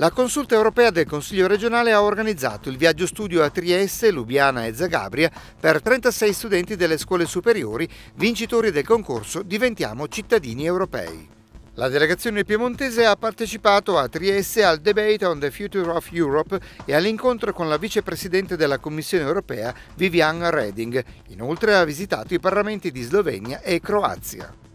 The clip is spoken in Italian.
La consulta europea del Consiglio regionale ha organizzato il viaggio studio a Trieste, Lubiana e Zagabria per 36 studenti delle scuole superiori, vincitori del concorso Diventiamo cittadini europei. La delegazione piemontese ha partecipato a Trieste al Debate on the Future of Europe e all'incontro con la vicepresidente della Commissione europea Viviane Reding. Inoltre ha visitato i parlamenti di Slovenia e Croazia.